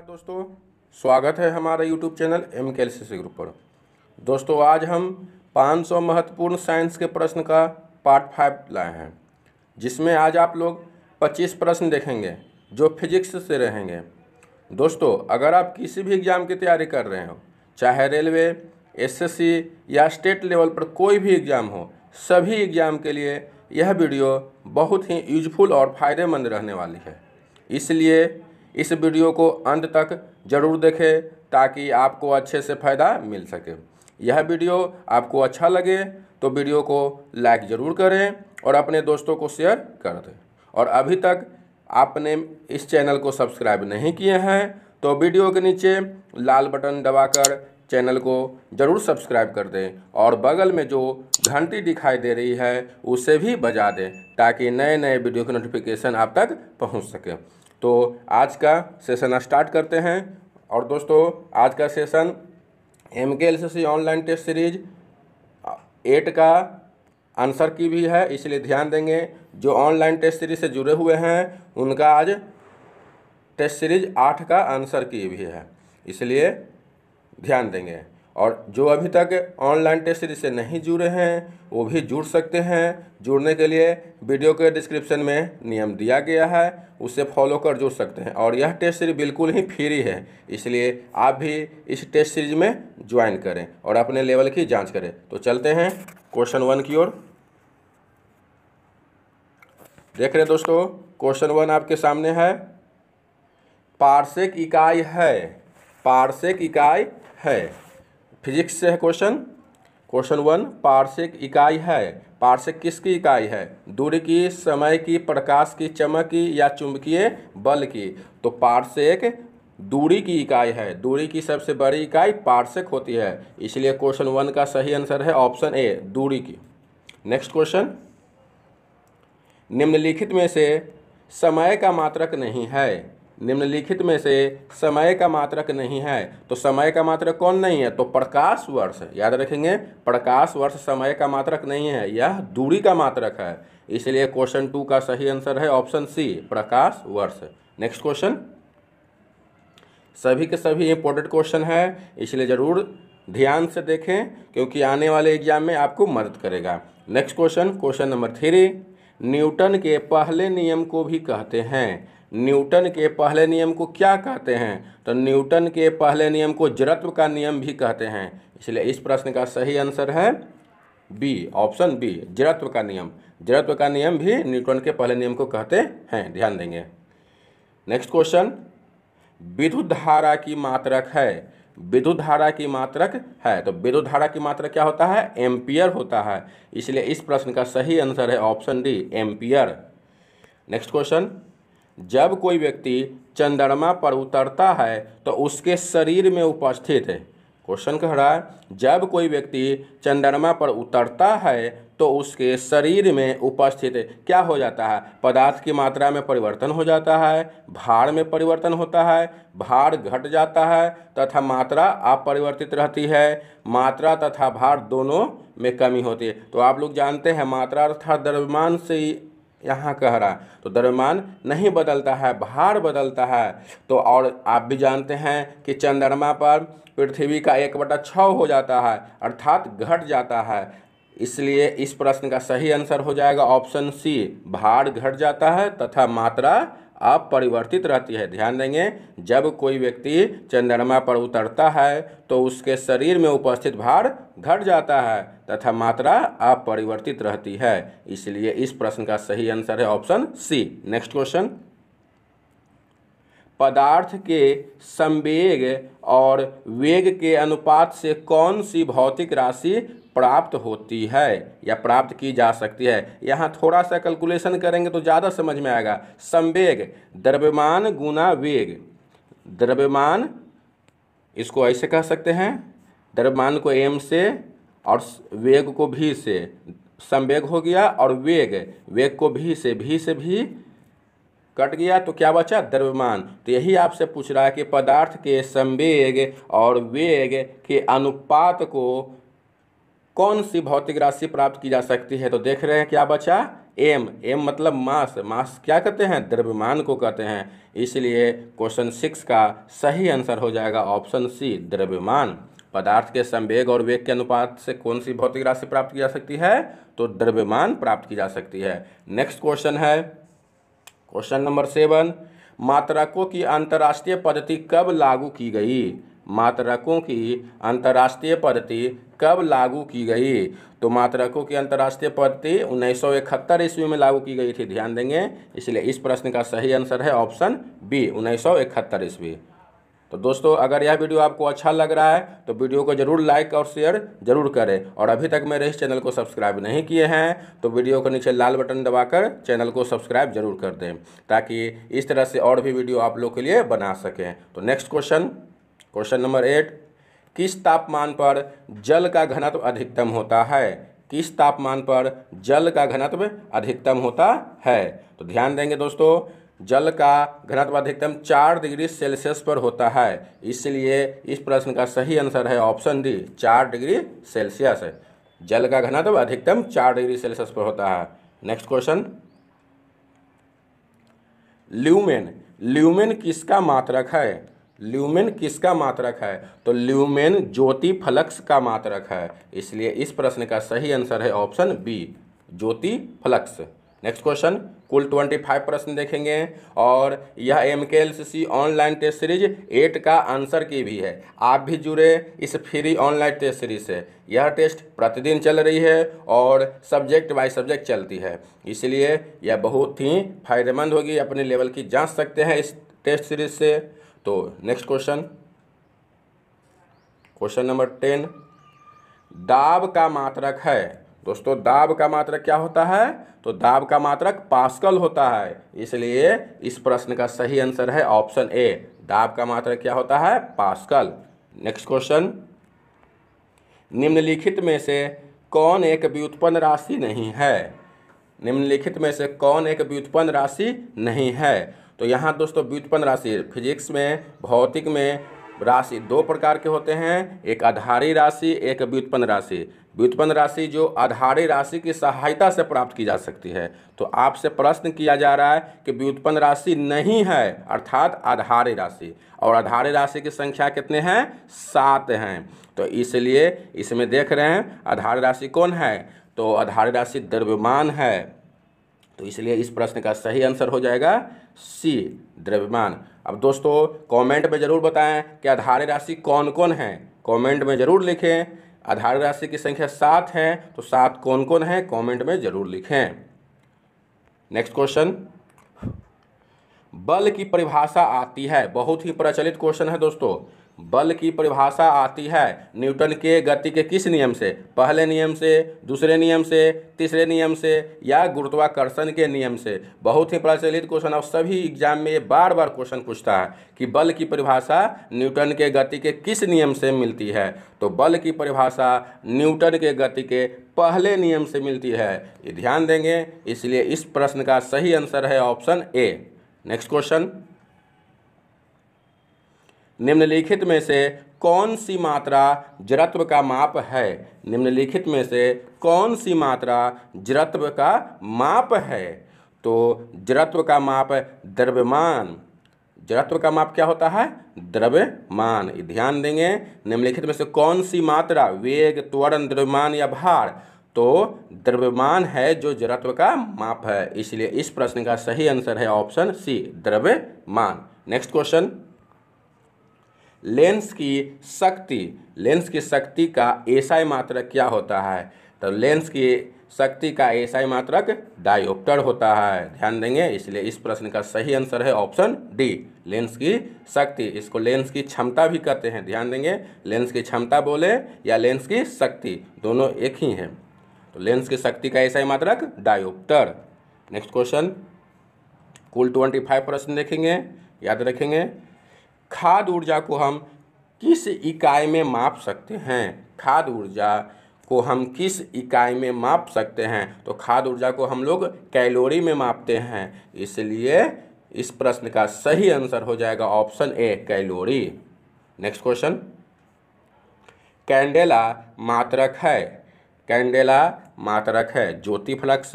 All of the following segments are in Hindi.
नमस्कार दोस्तों स्वागत है हमारा YouTube channel M K group पर दोस्तों आज हम 500 महत्वपूर्ण साइंस के प्रश्न का पार्ट फाइव लाए हैं जिसमें आज आप लोग 25 प्रश्न देखेंगे जो फिजिक्स से रहेंगे दोस्तों अगर आप किसी भी एग्ज़ाम की तैयारी कर रहे हो चाहे रेलवे एसएससी या स्टेट लेवल पर कोई भी एग्ज़ाम हो सभी एग्ज़ाम के लिए यह वीडियो बहुत ही यूजफुल और फ़ायदेमंद रहने वाली है इसलिए इस वीडियो को अंत तक जरूर देखें ताकि आपको अच्छे से फ़ायदा मिल सके यह वीडियो आपको अच्छा लगे तो वीडियो को लाइक ज़रूर करें और अपने दोस्तों को शेयर कर दें और अभी तक आपने इस चैनल को सब्सक्राइब नहीं किए हैं तो वीडियो के नीचे लाल बटन दबाकर चैनल को ज़रूर सब्सक्राइब कर दें और बगल में जो घंटी दिखाई दे रही है उसे भी बजा दें ताकि नए नए वीडियो के नोटिफिकेशन आप तक पहुंच सके तो आज का सेशन स्टार्ट करते हैं और दोस्तों आज का session M K L online test series eight का आंसर की भी है इसलिए ध्यान देंगे जो ऑनलाइन टेस्ट सीरीज से जुड़े हुए हैं उनका आज टेस्ट सीरीज आठ का आंसर की भी है इसलिए ध्यान देंगे और जो अभी तक ऑनलाइन टेस्ट सीरीज से नहीं जुड़े हैं वो भी जुड़ सकते हैं जुड़ने के लिए वीडियो के डिस्क्रिप्शन में नियम दिया गया है उसे फॉलो कर जुड़ सकते हैं और यह टेस्ट सीरीज बिल्कुल ही फ्री है इसलिए आप भी इस टेस्ट सीरीज में ज्वाइन करें और अपने लेवल की जाँच करें तो चलते हैं क्वेश्चन वन की ओर देख रहे दोस्तों क्वेश्चन वन आपके सामने है पार्शिक इकाई है पार्शिक इकाई है फिजिक्स से है क्वेश्चन क्वेश्चन वन पार्शिक इकाई है पार्शिक किसकी इकाई है दूरी की समय की प्रकाश की चमक की या चुंबकीय बल की तो पार्शिक दूरी की इकाई है दूरी की सबसे बड़ी इकाई पार्शिक होती है इसलिए क्वेश्चन वन का सही आंसर है ऑप्शन ए दूरी की नेक्स्ट क्वेश्चन निम्नलिखित में से समय का मात्रक नहीं है निम्नलिखित में से समय का मात्रक नहीं है तो समय का मात्रक कौन नहीं है तो प्रकाश वर्ष याद रखेंगे प्रकाश वर्ष समय का मात्रक नहीं है यह दूरी का मात्रक है इसलिए क्वेश्चन टू का सही आंसर है ऑप्शन सी प्रकाश वर्ष नेक्स्ट क्वेश्चन सभी के सभी इंपॉर्टेंट क्वेश्चन है इसलिए ज़रूर ध्यान से देखें क्योंकि आने वाले एग्जाम में आपको मदद करेगा next question question number three Newton के पहले नियम को भी कहते हैं न्यूटन के पहले नियम को क्या कहते हैं तो न्यूटन के पहले नियम को जड़त्व का नियम भी कहते हैं इसलिए इस प्रश्न का सही आंसर है बी ऑप्शन बी जड़त्व का नियम जड़त्व का नियम भी न्यूटन के पहले नियम को कहते हैं ध्यान देंगे नेक्स्ट क्वेश्चन विद्युत धारा की मात्रक है विद्युत धारा की मात्रक है तो विद्युत धारा की मात्रक क्या होता है एम्पियर होता है इसलिए इस प्रश्न का सही आंसर है option D ampere next question जब कोई व्यक्ति चंद्रमा पर उतरता है तो उसके शरीर में उपस्थित है क्वेश्चन कह रहा है जब कोई व्यक्ति चंद्रमा पर उतरता है तो उसके शरीर में उपस्थित क्या हो जाता है पदार्थ की मात्रा में परिवर्तन हो जाता है भार में परिवर्तन होता है भार घट जाता है तथा मात्रा अपरिवर्तित रहती है मात्रा तथा भार दोनों में कमी होती है तो आप लोग जानते हैं मात्रा तथा द्रव्यमान से यहाँ कह रहा है तो द्रव्यमान नहीं बदलता है भार बदलता है तो और आप भी जानते हैं कि चंद्रमा पर पृथ्वी का एक बटा छ हो जाता है अर्थात घट जाता है इसलिए इस प्रश्न का सही आंसर हो जाएगा ऑप्शन सी भार घट जाता है तथा मात्रा अपरिवर्तित परिवर्तित रहती है ध्यान देंगे जब कोई व्यक्ति चंद्रमा पर उतरता है तो उसके शरीर में उपस्थित भार घट जाता है तथा मात्रा अपरिवर्तित रहती है इसलिए इस प्रश्न का सही आंसर है ऑप्शन सी नेक्स्ट क्वेश्चन पदार्थ के संवेग और वेग के अनुपात से कौन सी भौतिक राशि प्राप्त होती है या प्राप्त की जा सकती है यहाँ थोड़ा सा कैलकुलेशन करेंगे तो ज़्यादा समझ में आएगा संवेग द्रव्यमान गुना वेग द्रव्यमान इसको ऐसे कह सकते हैं द्रव्यमान को एम से और वेग को भी से संवेग हो गया और वेग वेग को भी से भी से भी कट गया तो क्या बचा द्रव्यमान तो यही आपसे पूछ रहा है कि पदार्थ के संवेग और वेग के अनुपात को कौन सी भौतिक राशि प्राप्त की जा सकती है तो देख रहे हैं क्या बचा एम एम मतलब मास मास क्या कहते हैं द्रव्यमान को कहते हैं इसलिए क्वेश्चन सिक्स का सही आंसर हो जाएगा ऑप्शन सी द्रव्यमान पदार्थ के संवेग और वेग के अनुपात से कौन सी भौतिक राशि प्राप्त की जा सकती है तो द्रव्यमान प्राप्त की जा सकती है नेक्स्ट क्वेश्चन है क्वेश्चन नंबर सेवन मात्रकों की अंतर्राष्ट्रीय पद्धति कब लागू की गई मात्रकों की अंतर्राष्ट्रीय पद्धति कब लागू की गई तो मात्रकों की अंतर्राष्ट्रीय पद्धति उन्नीस ईस्वी में लागू की गई थी ध्यान देंगे इसलिए इस प्रश्न का सही आंसर है ऑप्शन बी उन्नीस ईस्वी तो दोस्तों अगर यह वीडियो आपको अच्छा लग रहा है तो वीडियो को जरूर लाइक और शेयर जरूर करें और अभी तक मेरे इस चैनल को सब्सक्राइब नहीं किए हैं तो वीडियो को नीचे लाल बटन दबाकर चैनल को सब्सक्राइब जरूर कर दें ताकि इस तरह से और भी वीडियो आप लोग के लिए बना सकें तो next question question number eight किस तापमान पर जल का घनत्व अधिकतम होता है किस तापमान पर जल का घनत्व अधिकतम होता है तो ध्यान देंगे दोस्तों जल का घनत्व अधिकतम चार डिग्री सेल्सियस पर होता है इसलिए इस प्रश्न का सही आंसर है ऑप्शन डी चार डिग्री सेल्सियस जल का घनत्व अधिकतम चार डिग्री सेल्सियस पर होता है नेक्स्ट क्वेश्चन ल्यूमेन ल्यूमेन किसका मात्रक है ल्यूमेन किसका मात्रक है तो ल्यूमेन ज्योति फलक्स का मात्रक है इसलिए इस प्रश्न का सही आंसर है ऑप्शन बी ज्योति फलक्स नेक्स्ट क्वेश्चन कुल ट्वेंटी फाइव प्रश्न देखेंगे और यह M K L C online test series eight का आंसर की भी है आप भी जुड़े इस फ्री ऑनलाइन टेस्ट सीरीज से यह टेस्ट प्रतिदिन चल रही है और सब्जेक्ट बाय सब्जेक्ट चलती है इसलिए यह बहुत ही फायदेमंद होगी अपने लेवल की जांच सकते हैं इस टेस्ट सीरीज से तो next question question number ten दाब का मात्रक है दोस्तों दाब का मात्रक क्या होता है तो दाब का मात्रक पास्कल होता है इसलिए इस प्रश्न का सही आंसर है ऑप्शन ए दाब का मात्रक क्या होता है पास्कल नेक्स्ट क्वेश्चन निम्नलिखित में से कौन एक व्युत्पन्न राशि नहीं है निम्नलिखित में से कौन एक व्युत्पन्न राशि नहीं है तो यहाँ दोस्तों व्युत्पन्न राशि फिजिक्स में भौतिक में राशि दो प्रकार के होते हैं एक आधारी राशि एक व्युत्पन्न राशि व्युत्पन्न राशि जो आधारी राशि की सहायता से प्राप्त की जा सकती है तो आपसे प्रश्न किया जा रहा है कि व्युत्पन्न राशि नहीं है अर्थात आधारी राशि और आधारी राशि की संख्या कितने हैं सात हैं तो इसलिए इसमें देख रहे हैं आधार राशि कौन है तो आधार राशि द्रव्यमान है तो इसलिए इस प्रश्न का सही आंसर हो जाएगा सी द्रव्यमान अब दोस्तों कमेंट में ज़रूर बताएं कि आधार राशि कौन कौन है कमेंट में ज़रूर लिखें आधार राशि की संख्या सात है तो सात कौन कौन है कमेंट में ज़रूर लिखें नेक्स्ट क्वेश्चन बल की परिभाषा आती है बहुत ही प्रचलित क्वेश्चन है दोस्तों बल की परिभाषा आती है न्यूटन के गति के किस नियम से पहले नियम से दूसरे नियम से तीसरे नियम से या गुरुत्वाकर्षण के नियम से बहुत ही प्रचलित क्वेश्चन और सभी एग्जाम में ये बार बार क्वेश्चन पूछता है कि बल की परिभाषा न्यूटन के गति के किस नियम से मिलती है तो बल की परिभाषा न्यूटन के गति के पहले नियम से मिलती है ये ध्यान देंगे इसलिए इस प्रश्न का सही आंसर है ऑप्शन ए नेक्स्ट क्वेश्चन निम्नलिखित में से कौन सी मात्रा जड़त्व का माप है निम्नलिखित में से कौन सी मात्रा जड़त्व का माप है तो जड़त्व का माप द्रव्यमान जड़त्व का माप क्या होता है द्रव्यमान ध्यान देंगे निम्नलिखित में से कौन सी मात्रा वेग त्वरण द्रव्यमान या भार तो द्रव्यमान है जो जड़त्व का माप है इसलिए इस प्रश्न का सही आंसर है ऑप्शन सी द्रव्यमान नेक्स्ट क्वेश्चन लेंस की शक्ति लेंस की शक्ति का एसआई मात्रक क्या होता है तो लेंस की शक्ति का एसआई मात्रक डायोप्टर होता है ध्यान देंगे इसलिए इस प्रश्न का सही आंसर है ऑप्शन डी लेंस की शक्ति इसको लेंस की क्षमता भी कहते हैं ध्यान देंगे लेंस की क्षमता बोले या लेंस की शक्ति दोनों एक ही हैं तो लेंस की शक्ति का एसआई मात्रक डायोप्टर नेक्स्ट क्वेश्चन कुल ट्वेंटी फाइव प्रश्न देखेंगे याद रखेंगे खाद ऊर्जा को हम किस इकाई में माप सकते हैं खाद ऊर्जा को हम किस इकाई में माप सकते हैं तो खाद ऊर्जा को हम लोग कैलोरी में मापते हैं इसलिए इस प्रश्न का सही आंसर हो जाएगा option A calorie next question candela मात्रक है कैंडेला मात्रक है ज्योति फ्लक्स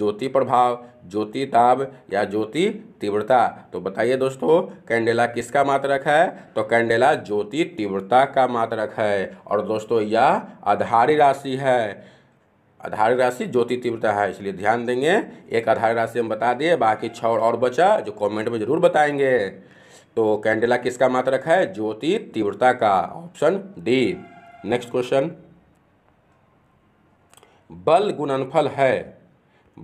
ज्योति प्रभाव ज्योति ताप या ज्योति तीव्रता तो बताइए दोस्तों कैंडेला किसका मात्रक है तो कैंडेला ज्योति तीव्रता का मात्रक है और दोस्तों यह आधारी राशि है आधार राशि ज्योति तीव्रता है इसलिए ध्यान देंगे एक आधार राशि हम बता दिए बाकी छः और बचा जो कमेंट में जरूर बताएंगे तो कैंडेला किसका मात्रक है ज्योति तीव्रता का ऑप्शन डी नेक्स्ट क्वेश्चन बल गुणनफल है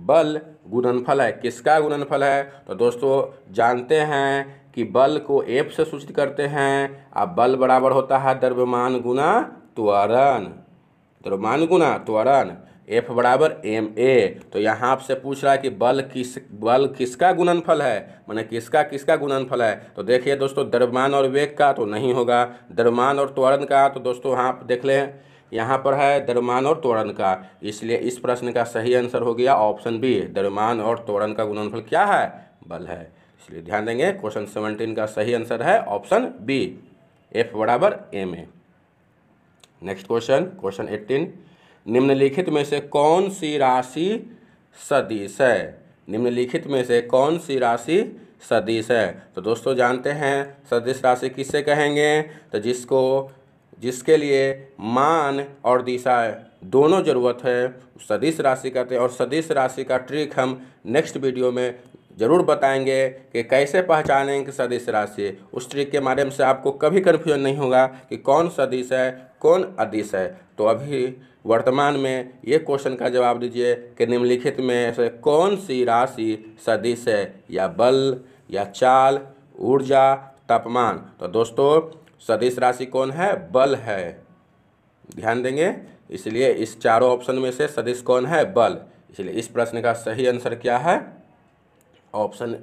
बल गुणनफल है किसका गुणनफल है तो दोस्तों जानते हैं कि बल को एफ से सूचित करते हैं अब बल बराबर होता है द्रव्यमान गुना त्वरण द्रव्यमान गुना त्वरण एफ बराबर एम ए तो यहाँ आपसे पूछ रहा है कि बल किस बल किसका गुणनफल है मैंने किसका किसका गुणनफल है तो देखिए दोस्तों द्रव्यमान और वेग का तो नहीं होगा द्रव्यमान और त्वरण का तो दोस्तों यहाँ आप देख लें यहाँ पर है द्रव्यमान और त्वरण का इसलिए इस प्रश्न का सही आंसर हो गया ऑप्शन बी द्रव्यमान और त्वरण का गुणनफल क्या है बल है इसलिए ध्यान देंगे क्वेश्चन सेवनटीन का सही आंसर है ऑप्शन बी एफ बराबर M A next question question eighteen निम्नलिखित में से कौन सी राशि सदिश है निम्नलिखित में से कौन सी राशि सदिश है तो दोस्तों जानते हैं सदिश राशि किससे कहेंगे तो जिसको जिसके लिए मान और दिशा दोनों ज़रूरत है सदिश राशि कहते हैं और सदिश राशि का ट्रिक हम नेक्स्ट वीडियो में ज़रूर बताएंगे कि कैसे पहचानें कि सदिश राशि उस ट्रिक के माध्यम से आपको कभी कन्फ्यूजन नहीं होगा कि कौन सदिश है कौन अदिश है तो अभी वर्तमान में ये क्वेश्चन का जवाब दीजिए कि निम्नलिखित में से कौन सी राशि सदिश है या बल या चाल ऊर्जा तापमान तो दोस्तों सदिश राशि कौन है बल है ध्यान देंगे इसलिए इस चारों ऑप्शन में से सदिश कौन है बल इसलिए इस प्रश्न का सही आंसर क्या है ऑप्शन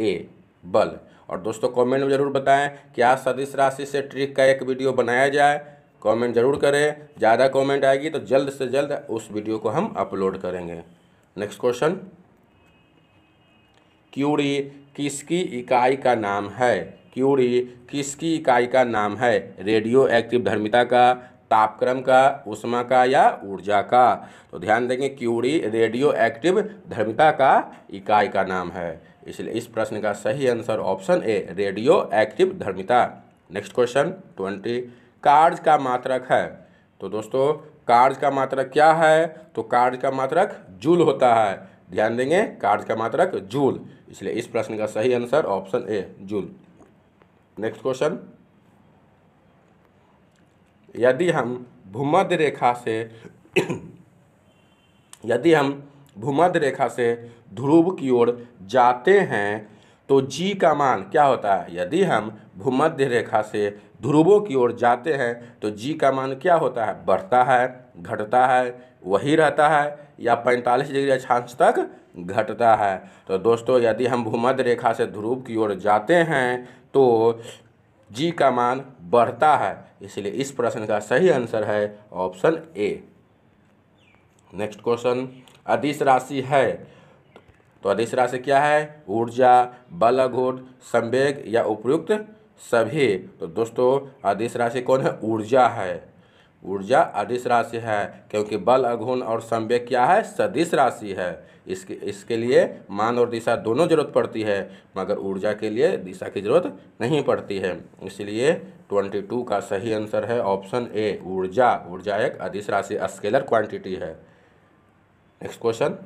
ए बल और दोस्तों कमेंट में ज़रूर बताएं क्या सदिश राशि से ट्रिक का एक वीडियो बनाया जाए कमेंट ज़रूर करें ज़्यादा कमेंट आएगी तो जल्द से जल्द उस वीडियो को हम अपलोड करेंगे नेक्स्ट क्वेश्चन क्यूरी किसकी इकाई का नाम है क्यूरी किसकी इकाई का नाम है रेडियो एक्टिव धर्मिता का तापक्रम का उष्मा का या ऊर्जा का तो ध्यान देंगे क्यूरी रेडियो एक्टिव धर्मिता का इकाई का नाम है इसलिए इस प्रश्न का सही answer option A radioactive धर्मिता नेक्स्ट क्वेश्चन ट्वेंटी कार्ज का मात्रक है तो दोस्तों कार्ज का मात्रक क्या है तो कार्ज का मात्रक जूल होता है ध्यान देंगे कार्ज का मात्रक जूल इसलिए इस प्रश्न का सही answer option A joule next question यदि हम भूमध्य रेखा से यदि हम भूमध्य रेखा से ध्रुव की ओर जाते हैं तो जी का मान क्या होता है यदि हम भूमध्य रेखा से ध्रुवों की ओर जाते हैं तो जी का मान क्या होता है बढ़ता है घटता है वही रहता है या पैंतालीस डिग्री अक्षांश तक घटता है तो दोस्तों यदि हम भूमध्य रेखा से ध्रुव की ओर जाते हैं तो जी का मान बढ़ता है इसलिए इस प्रश्न का सही आंसर है ऑप्शन ए नेक्स्ट क्वेश्चन अधिस राशि है तो अधिस राशि क्या है ऊर्जा बल घोट संवेग या उपयुक्त सभी तो दोस्तों अधिस राशि कौन है ऊर्जा है ऊर्जा अधिस राशि है क्योंकि बल अघुण और संवेग क्या है सदिश राशि है इसके इसके लिए मान और दिशा दोनों जरूरत पड़ती है मगर ऊर्जा के लिए दिशा की जरूरत नहीं पड़ती है इसलिए ट्वेंटी टू का सही आंसर है ऑप्शन ए ऊर्जा ऊर्जा एक अधिस राशि स्केलर क्वांटिटी है नेक्स्ट क्वेश्चन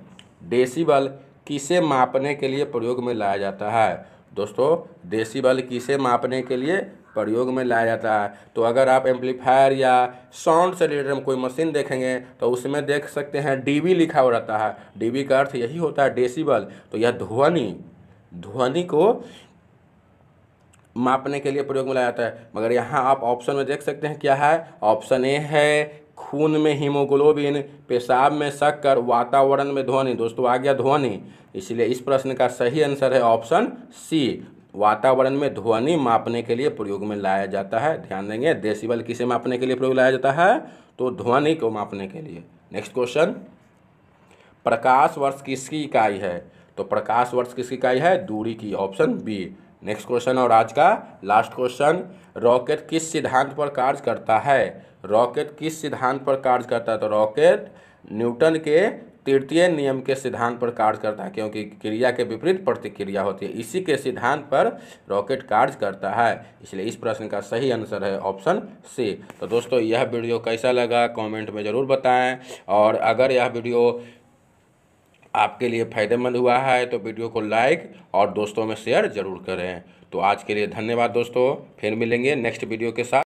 डेसीबल किसे मापने के लिए प्रयोग में लाया जाता है दोस्तों देसी बल किसे मापने के लिए प्रयोग में लाया जाता है तो अगर आप एम्पलीफायर या साउंड से रिलेटेड हम कोई मशीन देखेंगे तो उसमें देख सकते हैं डीबी लिखा हो रहता है डीबी का अर्थ यही होता है डेसिबल तो यह ध्वनि ध्वनि को मापने के लिए प्रयोग में लाया जाता है मगर यहाँ आप ऑप्शन में देख सकते हैं क्या है ऑप्शन ए है खून में हीमोग्लोबिन पेशाब में शक्कर वातावरण में ध्वनि दोस्तों आ गया ध्वनि इसलिए इस प्रश्न का सही आंसर है ऑप्शन सी वातावरण में ध्वनि मापने के लिए प्रयोग में लाया जाता है ध्यान देंगे डेसिबल किसे मापने के लिए प्रयोग लाया जाता है तो ध्वनि को मापने के लिए नेक्स्ट क्वेश्चन प्रकाश वर्ष किसकी इकाई है तो प्रकाश वर्ष किसकी इकाई है दूरी की ऑप्शन बी नेक्स्ट क्वेश्चन और आज का लास्ट क्वेश्चन रॉकेट किस सिद्धांत पर कार्य करता है रॉकेट किस सिद्धांत पर कार्य करता है तो रॉकेट न्यूटन के तृतीय नियम के सिद्धांत पर कार्य करता है क्योंकि क्रिया के विपरीत प्रतिक्रिया होती है इसी के सिद्धांत पर रॉकेट कार्य करता है इसलिए इस प्रश्न का सही आंसर है ऑप्शन सी तो दोस्तों यह वीडियो कैसा लगा कमेंट में ज़रूर बताएं और अगर यह वीडियो आपके लिए फ़ायदेमंद हुआ है तो वीडियो को लाइक और दोस्तों में शेयर ज़रूर करें तो आज के लिए धन्यवाद दोस्तों फिर मिलेंगे नेक्स्ट वीडियो के साथ